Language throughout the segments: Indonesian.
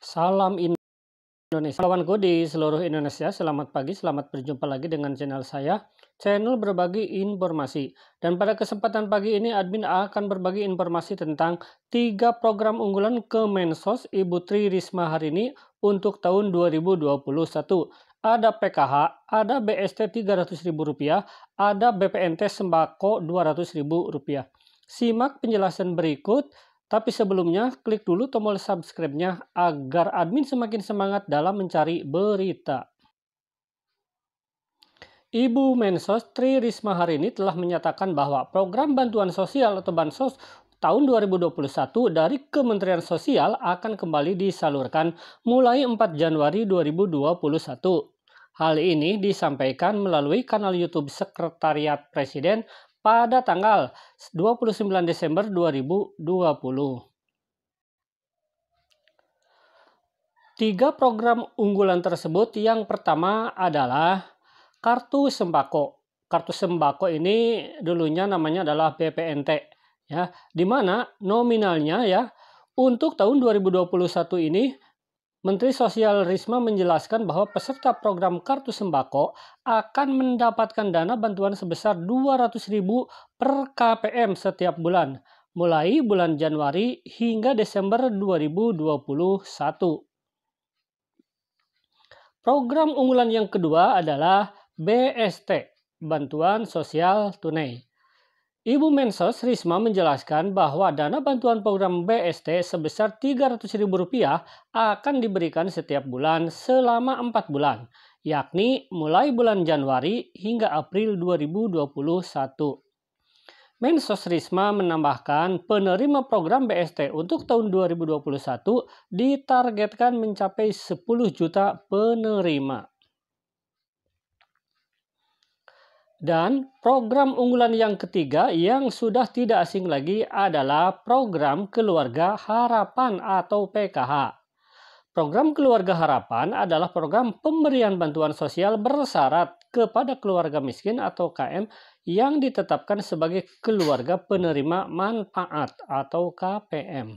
Salam Indonesia. Lawanku di seluruh Indonesia, selamat pagi, selamat berjumpa lagi dengan channel saya, channel berbagi informasi. Dan pada kesempatan pagi ini admin akan berbagi informasi tentang tiga program unggulan Kemensos Ibu Tri Risma hari ini untuk tahun 2021. Ada PKH, ada BST rp rupiah, ada BPNT Sembako rp rupiah. Simak penjelasan berikut tapi sebelumnya, klik dulu tombol subscribe-nya agar admin semakin semangat dalam mencari berita. Ibu Mensos Tri Risma hari ini telah menyatakan bahwa program bantuan sosial atau Bansos tahun 2021 dari Kementerian Sosial akan kembali disalurkan mulai 4 Januari 2021. Hal ini disampaikan melalui kanal YouTube Sekretariat Presiden pada tanggal 29 Desember 2020. Tiga program unggulan tersebut yang pertama adalah kartu sembako. Kartu sembako ini dulunya namanya adalah BPNT ya, di mana nominalnya ya untuk tahun 2021 ini Menteri Sosial Risma menjelaskan bahwa peserta program Kartu Sembako akan mendapatkan dana bantuan sebesar 200.000 per KPM setiap bulan, mulai bulan Januari hingga Desember 2021. Program unggulan yang kedua adalah BST, Bantuan Sosial Tunai. Ibu Mensos Risma menjelaskan bahwa dana bantuan program BST sebesar Rp300.000 akan diberikan setiap bulan selama 4 bulan, yakni mulai bulan Januari hingga April 2021. Mensos Risma menambahkan penerima program BST untuk tahun 2021 ditargetkan mencapai 10 juta penerima. Dan program unggulan yang ketiga yang sudah tidak asing lagi adalah program Keluarga Harapan atau PKH. Program Keluarga Harapan adalah program pemberian bantuan sosial bersyarat kepada keluarga miskin atau KM yang ditetapkan sebagai keluarga penerima manfaat atau KPM.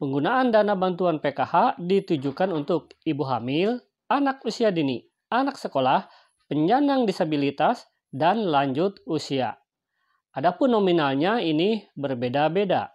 Penggunaan dana bantuan PKH ditujukan untuk ibu hamil, anak usia dini, anak sekolah, penyandang disabilitas, dan lanjut usia. Adapun nominalnya ini berbeda-beda.